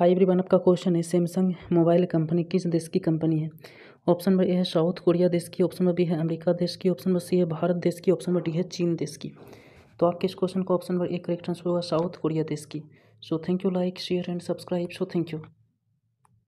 high everyone आपका question है Samsung mobile company किस देश की कंपनी है ऑप्शन नंबर ए है साउथ कोरिया देश की ऑप्शन नंबर बी है अमेरिका देश की ऑप्शन नंबर सी है भारत देश की ऑप्शन नंबर डी है चीन देश की तो आपके इस क्वेश्चन का option number A correct answer होगा साउथ कोरिया देश की so thank you like share and subscribe so thank you